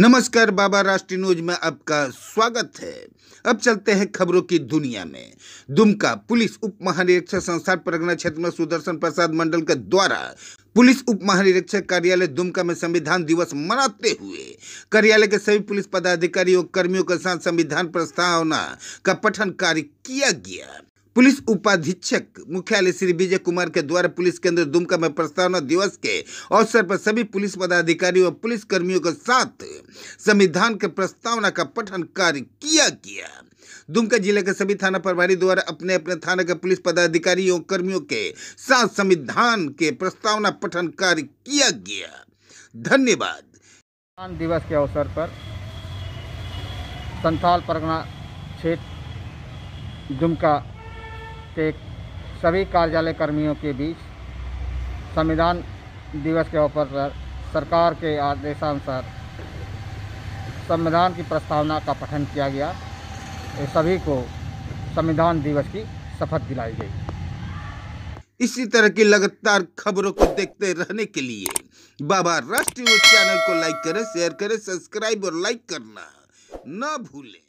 नमस्कार बाबा राष्ट्रीय न्यूज में आपका स्वागत है अब चलते हैं खबरों की दुनिया में दुमका पुलिस उप महानिरीक्षक संस्थान परगना क्षेत्र में सुदर्शन प्रसाद मंडल के द्वारा पुलिस उप महानिरीक्षक कार्यालय दुमका में संविधान दिवस मनाते हुए कार्यालय के सभी पुलिस पदाधिकारी और कर्मियों के साथ संविधान प्रस्तावना का पठन कार्य किया गया पुलिस उपाधीक्षक मुख्यालय श्री विजय कुमार के द्वारा पुलिस केंद्र दुमका में प्रस्तावना दिवस के अवसर पर सभी पुलिस पदाधिकारियों और पुलिस कर्मियों के साथ संविधान के प्रस्तावना का पठन कार्य किया गया दुमका जिले के सभी थाना प्रभारी द्वारा अपने अपने थाना के पुलिस पदाधिकारियों कर्मियों के साथ संविधान के प्रस्तावना पठन कार्य किया गया धन्यवाद दिवस के अवसर पर संथाल परगना क्षेत्र दुमका के सभी कार्यालय कर्मियों के बीच संविधान दिवस के अवसर पर सरकार के आदेशानुसार संविधान की प्रस्तावना का पठन किया गया सभी को संविधान दिवस की शपथ दिलाई गई इसी तरह की लगातार खबरों को देखते रहने के लिए बाबा राष्ट्रीय चैनल को लाइक करें शेयर करें सब्सक्राइब और लाइक करना ना भूलें